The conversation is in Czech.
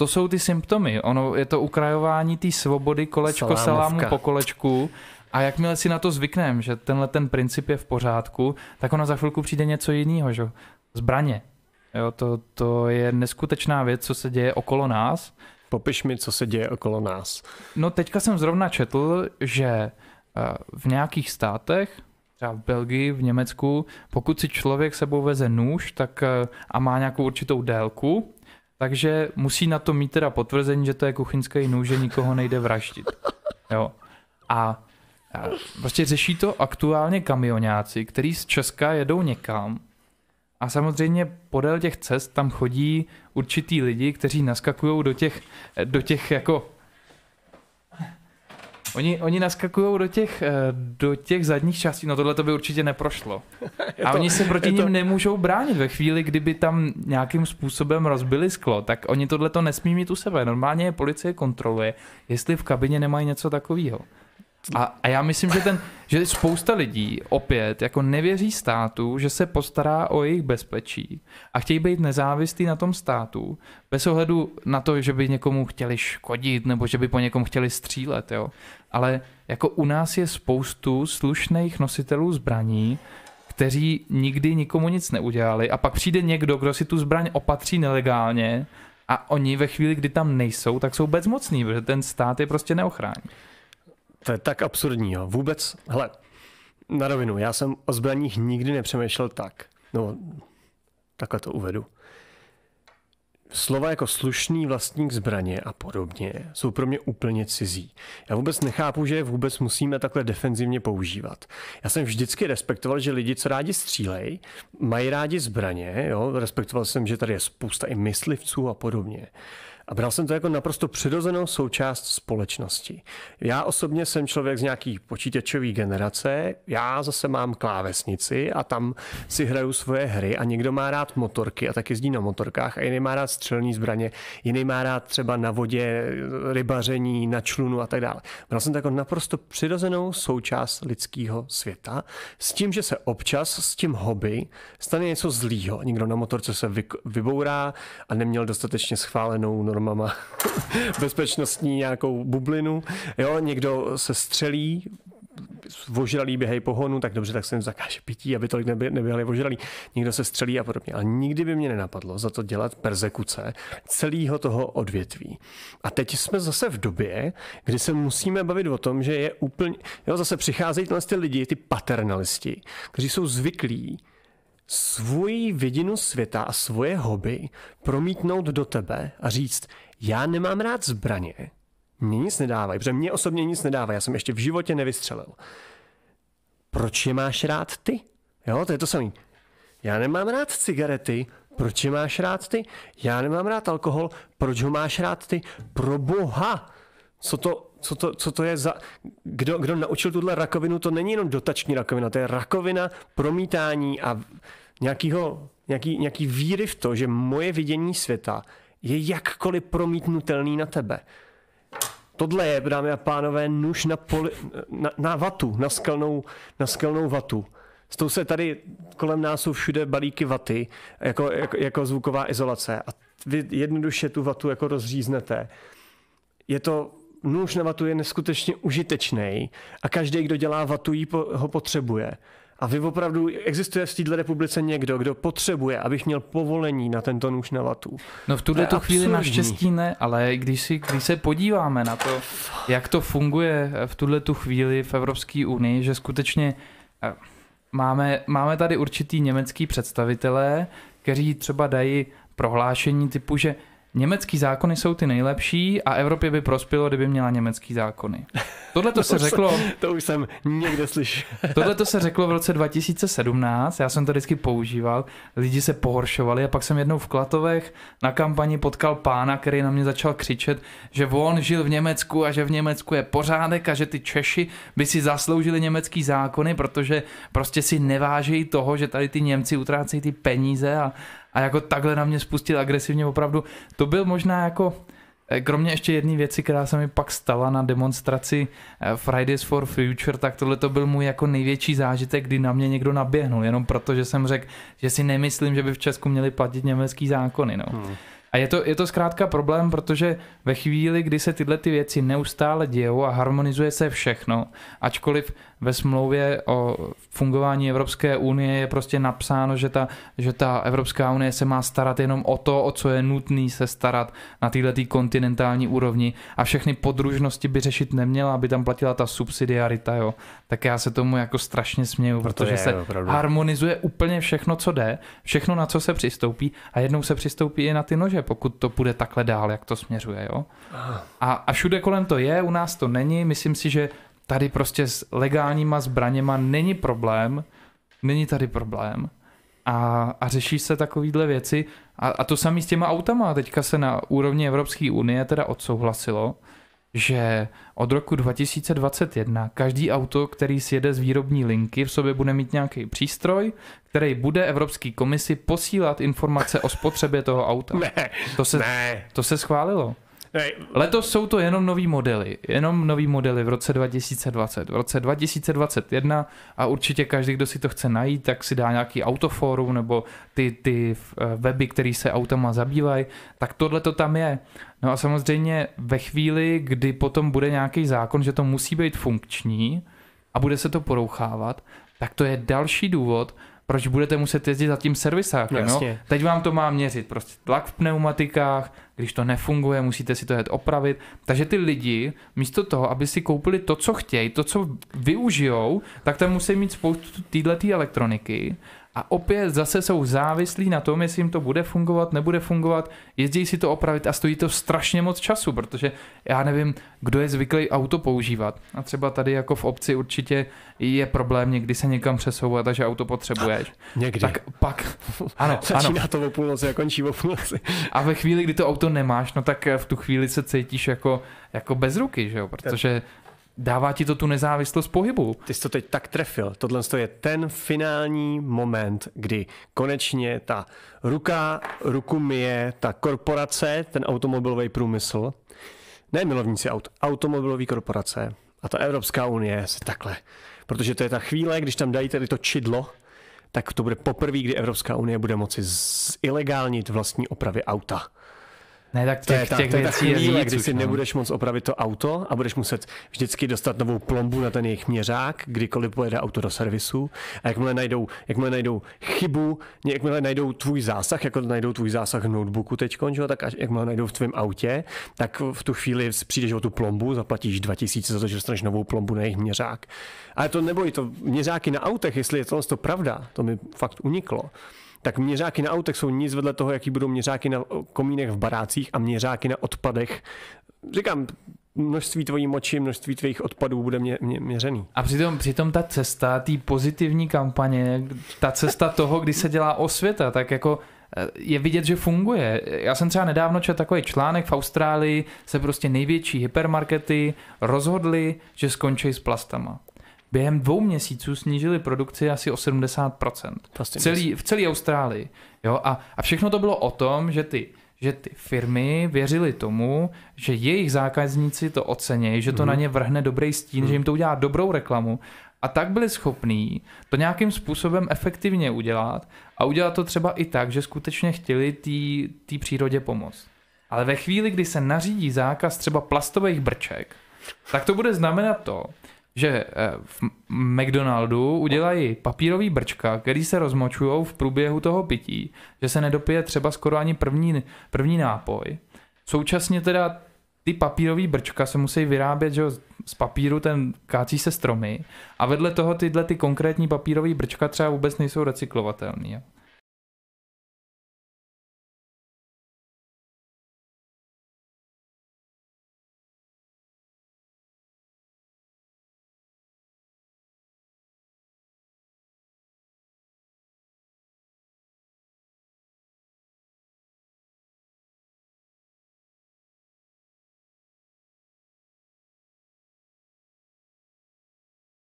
to jsou ty symptomy. Ono je to ukrajování té svobody kolečko Salámovka. salámu po kolečku. A jakmile si na to zvyknem, že tenhle ten princip je v pořádku, tak ono za chvilku přijde něco jiného, že? Zbraně. Jo, to, to je neskutečná věc, co se děje okolo nás. Popiš mi, co se děje okolo nás. No teďka jsem zrovna četl, že eh, v nějakých státech, třeba v Belgii, v Německu, pokud si člověk sebou veze nůž tak eh, a má nějakou určitou délku, takže musí na to mít teda potvrzení, že to je kuchyňský nůž, že nikoho nejde vraždit. Jo. A prostě řeší to aktuálně kamionáci, který z Česka jedou někam a samozřejmě podél těch cest tam chodí určitý lidi, kteří naskakují do těch, do těch jako Oni, oni naskakují do těch, eh, do těch zadních částí, no tohle to by určitě neprošlo. To, a oni se proti ním to... nemůžou bránit. Ve chvíli, kdyby tam nějakým způsobem rozbili sklo, tak oni tohle to nesmí mít u sebe. Normálně je policie kontroluje, jestli v kabině nemají něco takového. A, a já myslím, že ten, že spousta lidí opět jako nevěří státu, že se postará o jejich bezpečí a chtějí být nezávislí na tom státu, bez ohledu na to, že by někomu chtěli škodit nebo že by po někom chtěli střílet, jo. Ale jako u nás je spoustu slušných nositelů zbraní, kteří nikdy nikomu nic neudělali a pak přijde někdo, kdo si tu zbraň opatří nelegálně a oni ve chvíli, kdy tam nejsou, tak jsou bezmocní, protože ten stát je prostě neochrání. To je tak absurdní, jo. Vůbec, hele, na rovinu, já jsem o zbraních nikdy nepřemýšlel tak. No, takhle to uvedu. Slova jako slušný vlastník zbraně a podobně jsou pro mě úplně cizí. Já vůbec nechápu, že je vůbec musíme takhle defenzivně používat. Já jsem vždycky respektoval, že lidi, co rádi střílej, mají rádi zbraně. Jo? Respektoval jsem, že tady je spousta i myslivců a podobně a bral jsem to jako naprosto přirozenou součást společnosti. Já osobně jsem člověk z nějaký počítačové generace, já zase mám klávesnici a tam si hraju svoje hry a někdo má rád motorky a tak jezdí na motorkách a jiný má rád střelní zbraně, jiný má rád třeba na vodě rybaření, na člunu a tak dále. Bral jsem to jako naprosto přirozenou součást lidského světa s tím, že se občas s tím hobby stane něco zlýho. Někdo na motorce se vybourá a neměl dostatečně schválenou normu normama bezpečnostní nějakou bublinu. Jo, někdo se střelí, vožralí běhají pohonu, tak dobře, tak se jim zakáže pití, aby tolik neby, nebyli vožralí. Někdo se střelí a podobně. Ale nikdy by mě nenapadlo za to dělat persekuce celého toho odvětví. A teď jsme zase v době, kdy se musíme bavit o tom, že je úplně... Jo, zase přicházejí ty lidi, ty paternalisti, kteří jsou zvyklí svůj vidinu světa a svoje hobby promítnout do tebe a říct, já nemám rád zbraně, mě nic nedávají, protože mě osobně nic nedává, já jsem ještě v životě nevystřelil. Proč je máš rád ty? Jo, to je to samé. Já nemám rád cigarety, proč je máš rád ty? Já nemám rád alkohol, proč ho máš rád ty? Pro boha! Co to, co to, co to je za... Kdo, kdo naučil tuhle rakovinu, to není jenom dotační rakovina, to je rakovina promítání a nějakýho, nějaký, nějaký víry v to, že moje vidění světa je jakkoliv promítnutelný na tebe. Tohle je, dámy a pánové, nůž na, poli, na, na vatu, na skelnou, na skelnou vatu. S tou se tady kolem nás jsou všude balíky vaty, jako, jako, jako zvuková izolace. A vy jednoduše tu vatu jako rozříznete. Je to, nůž na vatu je neskutečně užitečný a každý, kdo dělá vatu, jí po, ho potřebuje a vy opravdu, existuje v této republice někdo, kdo potřebuje, abych měl povolení na tento nůž na vatu. No v tuhle tu chvíli naštěstí ne, ale když, si, když se podíváme na to, jak to funguje eh, v tuhle tu chvíli v Evropské unii, že skutečně eh, máme, máme tady určitý německý představitelé, kteří třeba dají prohlášení typu, že Německý zákony jsou ty nejlepší a Evropě by prospělo, kdyby měla německý zákony. Tohle to se řeklo... To už jsem někde slyšel. Tohle to se řeklo v roce 2017, já jsem to vždycky používal, lidi se pohoršovali a pak jsem jednou v Klatovech na kampani potkal pána, který na mě začal křičet, že on žil v Německu a že v Německu je pořádek a že ty Češi by si zasloužili německý zákony, protože prostě si nevážejí toho, že tady ty Němci utrácejí ty peníze a, a jako takhle na mě spustil agresivně opravdu. To byl možná jako eh, Kromě ještě jedné věci, která se mi pak stala na demonstraci eh, Fridays for Future, tak tohle to byl můj jako největší zážitek, kdy na mě někdo naběhnul, jenom proto, že jsem řekl, že si nemyslím, že by v Česku měli platit německý zákony. No. Hmm. A je to, je to zkrátka problém, protože ve chvíli, kdy se tyhle ty věci neustále dějou a harmonizuje se všechno, ačkoliv ve smlouvě o fungování Evropské unie je prostě napsáno, že ta, že ta Evropská unie se má starat jenom o to, o co je nutný se starat na této tý kontinentální úrovni a všechny podružnosti by řešit neměla, aby tam platila ta subsidiarita, jo. Tak já se tomu jako strašně směju, no protože je, se opravdu. harmonizuje úplně všechno, co jde, všechno, na co se přistoupí a jednou se přistoupí i na ty nože, pomůže, pokud to půjde takhle dál, jak to směřuje. Jo? A, a všude kolem to je, u nás to není. Myslím si, že tady prostě s legálníma zbraněma není problém. Není tady problém. A, a řeší se takovýhle věci. A, a to samé s těma autama. Teďka se na úrovni Evropské unie teda odsouhlasilo, že od roku 2021 každý auto, který sjede z výrobní linky, v sobě bude mít nějaký přístroj, který bude Evropské komisi posílat informace o spotřebě toho auta. Ne, to se, ne. To se schválilo. Letos jsou to jenom nový modely, jenom nový modely v roce 2020, v roce 2021 a určitě každý, kdo si to chce najít, tak si dá nějaký autoforum nebo ty, ty eh, weby, které se autama zabývají, tak tohle to tam je. No a samozřejmě ve chvíli, kdy potom bude nějaký zákon, že to musí být funkční a bude se to porouchávat, tak to je další důvod, proč budete muset jezdit za tím servisákem, Jasně. jo? Teď vám to má měřit, prostě tlak v pneumatikách, když to nefunguje, musíte si to jet opravit. Takže ty lidi, místo toho, aby si koupili to, co chtějí, to, co využijou, tak tam musí mít spoustu této elektroniky a opět zase jsou závislí na tom, jestli jim to bude fungovat, nebude fungovat, jezdí si to opravit a stojí to strašně moc času, protože já nevím, kdo je zvyklý auto používat. A třeba tady jako v obci určitě je problém někdy se někam přesouvat takže auto potřebuješ. Někdy. Tak pak, ano, Začíná to o půlnoci a končí o půlnoci. A ve chvíli, kdy to auto nemáš, no tak v tu chvíli se cítíš jako, jako bez ruky, že jo, protože dává ti to tu nezávislost pohybu. Ty jsi to teď tak trefil. Tohle je ten finální moment, kdy konečně ta ruka, ruku je ta korporace, ten automobilový průmysl, ne milovníci aut, automobilový korporace a ta Evropská unie se takhle, protože to je ta chvíle, když tam dají tady to čidlo, tak to bude poprvé, kdy Evropská unie bude moci zilegálnit vlastní opravy auta. Ne, tak těch, to je ta, těch to je ta chvíle, si no. nebudeš moc opravit to auto a budeš muset vždycky dostat novou plombu na ten jejich měřák, kdykoliv pojede auto do servisu. A jakmile najdou, jakmile najdou chybu, jakmile najdou tvůj zásah, jako najdou tvůj zásah v notebooku teď, tak až, jakmile najdou v tvém autě, tak v tu chvíli přijdeš o tu plombu, zaplatíš 2000 za to, že dostaneš novou plombu na jejich měřák. Ale to neboj, to měřáky na autech, jestli je to, to pravda, to mi fakt uniklo tak měřáky na autech jsou nic vedle toho, jaký budou měřáky na komínech v barácích a měřáky na odpadech. Říkám, množství tvojí moči, množství tvých odpadů bude mě, mě, měřený. A přitom, přitom ta cesta, té pozitivní kampaně, ta cesta toho, kdy se dělá osvěta, tak jako eh, je vidět, že funguje. Já jsem třeba nedávno četl takový článek v Austrálii, se prostě největší hypermarkety rozhodly, že skončí s plastama během dvou měsíců snížili produkci asi o 70%. Prostě celý, v celé Austrálii. Jo? A, a všechno to bylo o tom, že ty že ty firmy věřily tomu, že jejich zákazníci to ocení, že to mm. na ně vrhne dobrý stín, mm. že mhm. jim to udělá dobrou reklamu a tak byli schopní to nějakým způsobem efektivně udělat a udělat to třeba i tak, že skutečně chtěli té přírodě pomoct. Ale ve chvíli, kdy se nařídí zákaz třeba plastových brček, tak to bude znamenat to, že eh, v McDonaldu udělají papírový brčka, který se rozmočují v průběhu toho pití, že se nedopije třeba skoro ani první, první nápoj. Současně teda ty papírový brčka se musí vyrábět že z papíru, ten kácí se stromy a vedle toho tyhle ty konkrétní papírové brčka třeba vůbec nejsou recyklovatelné.